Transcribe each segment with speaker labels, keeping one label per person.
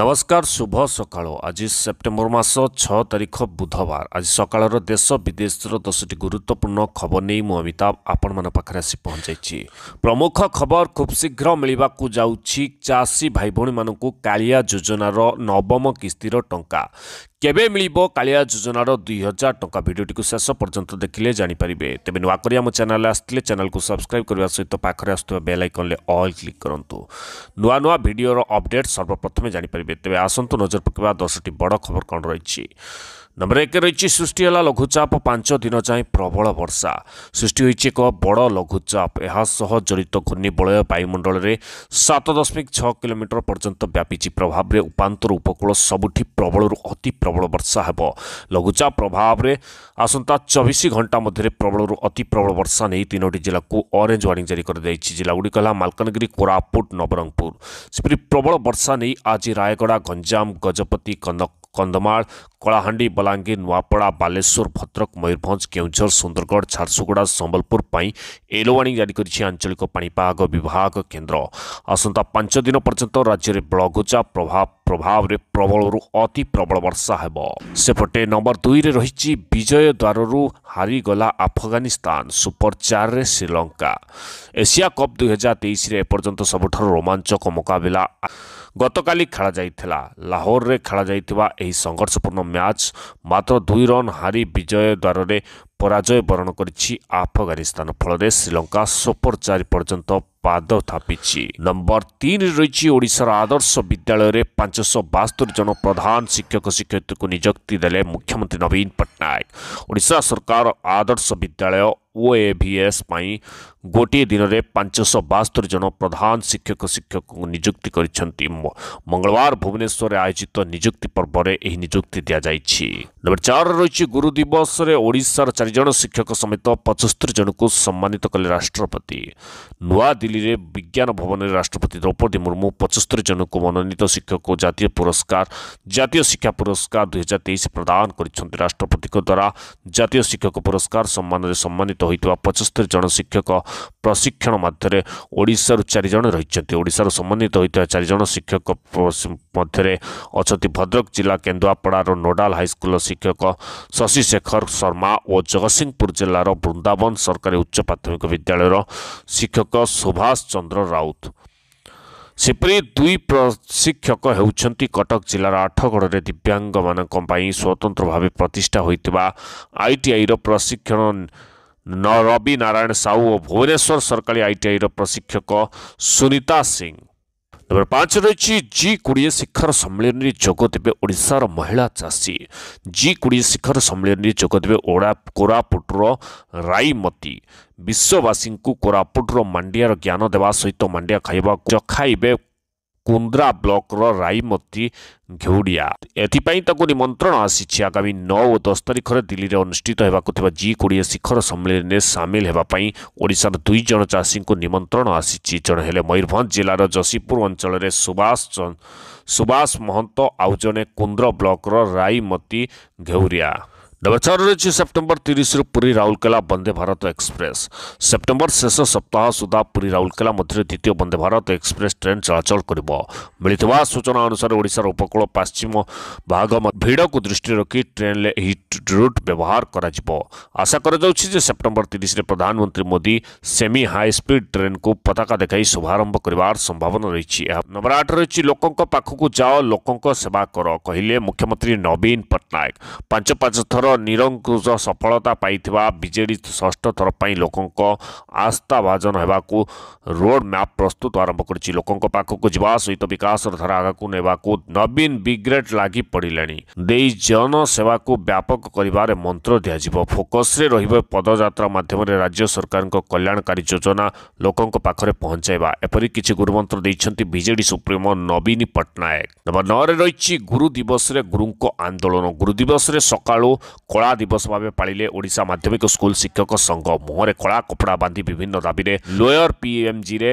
Speaker 1: ନମସ୍କାର ଶୁଭ ସକାଳ ଆଜି ସେପ୍ଟେମ୍ବର ମାସ ଛଅ ତାରିଖ ବୁଧବାର ଆଜି ସକାଳର ଦେଶ ବିଦେଶର ଦଶଟି ଗୁରୁତ୍ୱପୂର୍ଣ୍ଣ ଖବର ନେଇ ମୁଁ ଅମିତାଭ ଆପଣମାନଙ୍କ ପାଖରେ ଆସି ପହଞ୍ଚାଇଛି ପ୍ରମୁଖ ଖବର ଖୁବ୍ ଶୀଘ୍ର ମିଳିବାକୁ ଯାଉଛି ଚାଷୀ ଭାଇ ଭଉଣୀମାନଙ୍କୁ କାଳିଆ ଯୋଜନାର ନବମ କିସ୍ତିର ଟଙ୍କା কেবে মিলব কালিয়া যোজনার দুই হাজার টঙ্কা ভিডিওটি শেষ পর্যন্ত দেখলে জাঁপারে তেমনি নূকরি আম চ্যানেল আসলে চ্যানেলকে সবসক্রাইব করা সহ পাখে আসুক বেল আইকনলে অল ক্লিক করতু নূয়া নূয়া ভিডিওর অপডেট সর্বপ্রথমে জাঁপারে তবে আসন্তু নজর পকাইবা দশটি বড় খবর কণ রয়েছে नम्बर एक रहिला लघुचाप पांच दिन जाँ प्रबल वर्षा सृष्टि हुन्छ एक बड लघुचाप यहाँ जडित घुर्ण बलय वायुमण्डल सत दशमिक छ किलोमिटर पर्यन्त व्यापि प्रभावले उपकूल सबुठी प्रबलरू अति प्रबल वर्षा हेर्नु लघुचाप प्रभाव आसबिस घन्टा मध्ये प्रबलरू अति प्रबल वर्षा तिनोट जिल्लाको अरे वार्णिङ जारी गरिदिन्छ जिल्लागुडिक होला मालकानगिरी कोपुट नवरङपुरपरि प्रबल वर्षा नै आज रायगड़ा गञ्जाम गजपति कनक କନ୍ଧମାଳ କଳାହାଣ୍ଡି ବଲାଙ୍ଗୀର ନୂଆପଡ଼ା ବାଲେଶ୍ୱର ଭଦ୍ରକ ମୟୂରଭଞ୍ଜ କେଉଁଝର ସୁନ୍ଦରଗଡ଼ ଝାରସୁଗୁଡ଼ା ସମ୍ବଲପୁର ପାଇଁ ୟେଲୋୱାର୍ଣ୍ଣିଂ ଜାରି କରିଛି ଆଞ୍ଚଳିକ ପାଣିପାଗ ବିଭାଗ କେନ୍ଦ୍ର ଆସନ୍ତା ପାଞ୍ଚ ଦିନ ପର୍ଯ୍ୟନ୍ତ ରାଜ୍ୟରେ ବଳଘୁଚା ପ୍ରଭାବ ପ୍ରଭାବରେ ପ୍ରବଳରୁ ଅତି ପ୍ରବଳ ବର୍ଷା ହେବ ସେପଟେ ନମ୍ବର ଦୁଇରେ ରହିଛି ବିଜୟ ଦ୍ୱାରରୁ ହାରିଗଲା ଆଫଗାନିସ୍ତାନ ସୁପର ଚାରିରେ ଶ୍ରୀଲଙ୍କା ଏସିଆ କପ୍ ଦୁଇହଜାର ତେଇଶରେ ଏପର୍ଯ୍ୟନ୍ତ ସବୁଠାରୁ ରୋମାଞ୍ଚକ ମୁକାବିଲା ଗତକାଲି ଖେଳାଯାଇଥିଲା ଲାହୋରରେ ଖେଳାଯାଇଥିବା ଏହି ସଂଘର୍ଷପୂର୍ଣ୍ଣ ମ୍ୟାଚ୍ ମାତ୍ର ଦୁଇ ରନ୍ ହାରି ବିଜୟ ଦ୍ୱାରରେ ପରାଜୟବରଣ କରିଛି ଆଫଗାନିସ୍ତାନ ଫଳରେ ଶ୍ରୀଲଙ୍କା ସୁପର ଚାରି ପର୍ଯ୍ୟନ୍ତ ପାଦ ଥାପିଛି ନମ୍ବର ତିନିରେ ରହିଛି ଓଡ଼ିଶାର ଆଦର୍ଶ ବିଦ୍ୟାଳୟରେ ପାଞ୍ଚଶହ ବାସ୍ତରି ଜଣ ପ୍ରଧାନ ଶିକ୍ଷକ ଶିକ୍ଷୟିତ୍ରୀଙ୍କୁ ନିଯୁକ୍ତି ଦେଲେ ମୁଖ୍ୟମନ୍ତ୍ରୀ ନବୀନ ପଟ୍ଟନାୟକ ଓଡ଼ିଶା ସରକାର ଆଦର୍ଶ ବିଦ୍ୟାଳୟ ଓଏଭିଏସ୍ ପାଇଁ ଗୋଟିଏ ଦିନରେ ପାଞ୍ଚଶହ ବାସ୍ତରି ଜଣ ପ୍ରଧାନ ଶିକ୍ଷକ ଶିକ୍ଷକଙ୍କୁ ନିଯୁକ୍ତି କରିଛନ୍ତି ମଙ୍ଗଳବାର ଭୁବନେଶ୍ୱରରେ ଆୟୋଜିତ ନିଯୁକ୍ତି ପର୍ବରେ ଏହି ନିଯୁକ୍ତି ଦିଆଯାଇଛି ନମ୍ବର ଚାରିରେ ରହିଛି ଗୁରୁ ଦିବସରେ ଓଡ଼ିଶାର ଚାରି ଚାରିଜଣ ଶିକ୍ଷକ ସମେତ ପଞ୍ଚସ୍ତରୀ ଜଣଙ୍କୁ ସମ୍ମାନିତ କଲେ ରାଷ୍ଟ୍ରପତି ନୂଆଦିଲ୍ଲୀରେ ବିଜ୍ଞାନ ଭବନରେ ରାଷ୍ଟ୍ରପତି ଦ୍ରୌପଦୀ ମୁର୍ମୁ ପଞ୍ଚସ୍ତରୀ ଜଣଙ୍କୁ ମନୋନୀତ ଶିକ୍ଷକ ଜାତୀୟ ପୁରସ୍କାର ଜାତୀୟ ଶିକ୍ଷା ପୁରସ୍କାର ଦୁଇହଜାର ତେଇଶ ପ୍ରଦାନ କରିଛନ୍ତି ରାଷ୍ଟ୍ରପତିଙ୍କ ଦ୍ୱାରା ଜାତୀୟ ଶିକ୍ଷକ ପୁରସ୍କାର ସମ୍ମାନରେ ସମ୍ମାନିତ ହୋଇଥିବା ପଞ୍ଚସ୍ତରୀ ଜଣ ଶିକ୍ଷକ ପ୍ରଶିକ୍ଷଣ ମଧ୍ୟରେ ଓଡ଼ିଶାରୁ ଚାରିଜଣ ରହିଛନ୍ତି ଓଡ଼ିଶାରୁ ସମ୍ମାନିତ ହୋଇଥିବା ଚାରିଜଣ ଶିକ୍ଷକ ମଧ୍ୟରେ ଅଛନ୍ତି ଭଦ୍ରକ ଜିଲ୍ଲା କେନ୍ଦୁଆପଡ଼ାର ନୋଡାଲ ହାଇସ୍କୁଲର ଶିକ୍ଷକ ଶଶି ଶେଖର ଶର୍ମା ଓ ଜଗ ଜଗତସିଂହପୁର ଜିଲ୍ଲାର ବୃନ୍ଦାବନ ସରକାରୀ ଉଚ୍ଚ ପ୍ରାଥମିକ ବିଦ୍ୟାଳୟର ଶିକ୍ଷକ ସୁଭାଷ ଚନ୍ଦ୍ର ରାଉତ ସେପରି ଦୁଇ ପ୍ରଶିକ୍ଷକ ହେଉଛନ୍ତି କଟକ ଜିଲ୍ଲାର ଆଠଗଡ଼ରେ ଦିବ୍ୟାଙ୍ଗମାନଙ୍କ ପାଇଁ ସ୍ୱତନ୍ତ୍ର ଭାବେ ପ୍ରତିଷ୍ଠା ହୋଇଥିବା ଆଇଟିଆଇର ପ୍ରଶିକ୍ଷଣ ରବି ନାରାୟଣ ସାହୁ ଓ ଭୁବନେଶ୍ୱର ସରକାରୀ ଆଇଟିଆଇର ପ୍ରଶିକ୍ଷକ ସୁନିତା ସିଂ ତେବେ ପାଞ୍ଚ ରହିଛି ଜି କୋଡ଼ିଏ ଶିଖର ସମ୍ମିଳନୀରେ ଯୋଗ ଦେବେ ଓଡ଼ିଶାର ମହିଳା ଚାଷୀ ଜି କୋଡ଼ିଏ ଶିଖର ସମ୍ମିଳନୀରେ ଯୋଗ ଦେବେ ଓଡ଼ା କୋରାପୁଟର ରାଇମତୀ ବିଶ୍ୱବାସୀଙ୍କୁ କୋରାପୁଟର ମାଣ୍ଡିଆର ଜ୍ଞାନ ଦେବା ସହିତ ମାଣ୍ଡିଆ ଖାଇବା ଖାଇବେ କୁନ୍ଦ୍ରା ବ୍ଲକର ରାଇମତୀ ଘେଉଡ଼ିଆ ଏଥିପାଇଁ ତାଙ୍କୁ ନିମନ୍ତ୍ରଣ ଆସିଛି ଆଗାମୀ ନଅ ଓ ଦଶ ତାରିଖରେ ଦିଲ୍ଲୀରେ ଅନୁଷ୍ଠିତ ହେବାକୁ ଥିବା ଜି କୋଡ଼ିଏ ଶିଖର ସମ୍ମିଳନୀରେ ସାମିଲ ହେବା ପାଇଁ ଓଡ଼ିଶାର ଦୁଇ ଜଣ ଚାଷୀଙ୍କୁ ନିମନ୍ତ୍ରଣ ଆସିଛି ଜଣେ ହେଲେ ମୟୂରଭଞ୍ଜ ଜିଲ୍ଲାର ଯଶୀପୁର ଅଞ୍ଚଳରେ ସୁବାସ ସୁବାସ ମହନ୍ତ ଆଉ ଜଣେ କୁନ୍ଦ୍ର ବ୍ଲକର ରାଇମତୀ ଘେଉରିଆ नवेचार सेप्टेम्बर तीस पुरी राउरकेला बंदे भारत एक्सप्रेस सेप्टेम्बर शेष सप्ताह सुधा पुरी राउरकेला द्वितीय बंदे भारत एक्सप्रेस ट्रेन चलाचल कर मिलता सूचना अनुसार ओडार उपकूल पश्चिम भाग भिड़ को दृष्टि रखी ट्रेन रूट व्यवहार होशा कर सेप्टेम्बर तीस प्रधानमंत्री Modi semi high speed train को पता देखा शुभारंभ कर संभावना रही नंबर आठ रही लोक पाखक जाओ लोक सेवा कर कहले मुख्यमंत्री नवीन पट्टनायक पांच पांच थर ନିରଙ୍କୁଶ ସଫଳତା ପାଇଥିବା ବିଜେଡ଼ି ଷଷ୍ଠ ଥର ପାଇଁ ଲୋକଙ୍କ ଆସ୍ଥା ଭାଜନ ହେବାକୁ ରୋଡ଼୍ ମ୍ୟାପ୍ ପ୍ରସ୍ତୁତ ଆରମ୍ଭ କରିଛି ଲୋକଙ୍କ ପାଖକୁ ଯିବା ସହିତ ବିକାଶର ଧାରା ଆଗକୁ ନେବାକୁ ନବୀନ ବିଗ୍ରେଟ୍ ଲାଗି ପଡ଼ିଲେଣି ଦେଇ ଜନସେବାକୁ ବ୍ୟାପକ କରିବାରେ ମନ୍ତ୍ର ଦିଆଯିବ ଫୋକସ୍ରେ ରହିବ ପଦଯାତ୍ରା ମାଧ୍ୟମରେ ରାଜ୍ୟ ସରକାରଙ୍କ କଲ୍ୟାଣକାରୀ ଯୋଜନା ଲୋକଙ୍କ ପାଖରେ ପହଞ୍ଚାଇବା ଏପରି କିଛି ଗୁରୁମନ୍ତ୍ର ଦେଇଛନ୍ତି ବିଜେଡ଼ି ସୁପ୍ରିମୋ ନବୀନ ପଟ୍ଟନାୟକ ନମ୍ବର ନଅରେ ରହିଛି ଗୁରୁ ଦିବସରେ ଗୁରୁଙ୍କ ଆନ୍ଦୋଳନ ଗୁରୁ ଦିବସରେ ସକାଳୁ କଳା ଦିବସ ଭାବେ ପାଳିଲେ ଓଡ଼ିଶା ମାଧ୍ୟମିକ ସ୍କୁଲ ଶିକ୍ଷକ ସଂଘ ମୁହଁରେ କଳା କପଡ଼ା ବାନ୍ଧି ବିଭିନ୍ନ ଦାବିରେ ଲୋୟର ପିଏମ୍ଜିରେ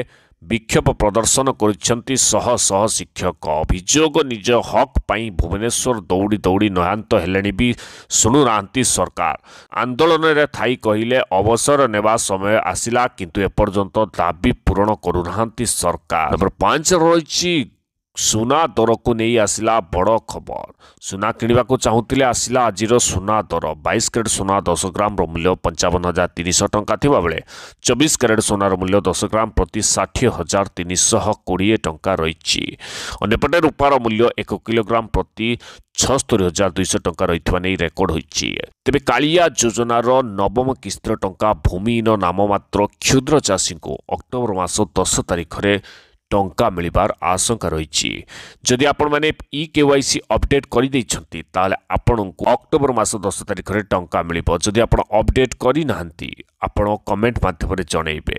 Speaker 1: ବିକ୍ଷୋଭ ପ୍ରଦର୍ଶନ କରିଛନ୍ତି ଶହ ଶହ ଶିକ୍ଷକ ଅଭିଯୋଗ ନିଜ ହକ୍ ପାଇଁ ଭୁବନେଶ୍ୱର ଦୌଡ଼ି ଦୌଡ଼ି ନୟାନ୍ତ ହେଲେଣି ବି ଶୁଣୁନାହାନ୍ତି ସରକାର ଆନ୍ଦୋଳନରେ ଥାଇ କହିଲେ ଅବସର ନେବା ସମୟ ଆସିଲା କିନ୍ତୁ ଏପର୍ଯ୍ୟନ୍ତ ଦାବି ପୂରଣ କରୁନାହାନ୍ତି ସରକାର ନମ୍ବର ପାଞ୍ଚ ରହିଛି ସୁନା ଦରକୁ ନେଇ ଆସିଲା ବଡ଼ ଖବର ସୁନା କିଣିବାକୁ ଚାହୁଁଥିଲେ ଆସିଲା ଆଜିର ସୁନା ଦର ବାଇଶ କ୍ୟାରେଟ୍ ସୁନା ଦଶ ଗ୍ରାମର ମୂଲ୍ୟ ପଞ୍ଚାବନ ହଜାର ତିନିଶହ ଟଙ୍କା ଥିବାବେଳେ ଚବିଶ କ୍ୟାରେଟ୍ ସୁନାର ମୂଲ୍ୟ ଦଶ ଗ୍ରାମ ପ୍ରତି ଷାଠିଏ ହଜାର ତିନିଶହ କୋଡ଼ିଏ ଟଙ୍କା ରହିଛି ଅନ୍ୟପଟେ ରୂପାର ମୂଲ୍ୟ ଏକ କିଲୋଗ୍ରାମ ପ୍ରତି ଛଅସ୍ତରୀ ହଜାର ଦୁଇଶହ ଟଙ୍କା ରହିଥିବା ନେଇ ରେକର୍ଡ ହୋଇଛି ତେବେ କାଳିଆ ଯୋଜନାର ନବମ କିସ୍ତିର ଟଙ୍କା ଭୂମିହୀନ ନାମମାତ୍ର କ୍ଷୁଦ୍ର ଚାଷୀଙ୍କୁ ଅକ୍ଟୋବର ମାସ ଦଶ ତାରିଖରେ ଟଙ୍କା ମିଳିବାର ଆଶଙ୍କା ରହିଛି ଯଦି ଆପଣମାନେ ଇ କେୱାଇସି ଅପଡେଟ୍ କରିଦେଇଛନ୍ତି ତାହେଲେ ଆପଣଙ୍କୁ ଅକ୍ଟୋବର ମାସ ଦଶ ତାରିଖରେ ଟଙ୍କା ମିଳିବ ଯଦି ଆପଣ ଅପଡେଟ୍ କରିନାହାନ୍ତି ଆପଣ କମେଣ୍ଟ ମାଧ୍ୟମରେ ଜଣାଇବେ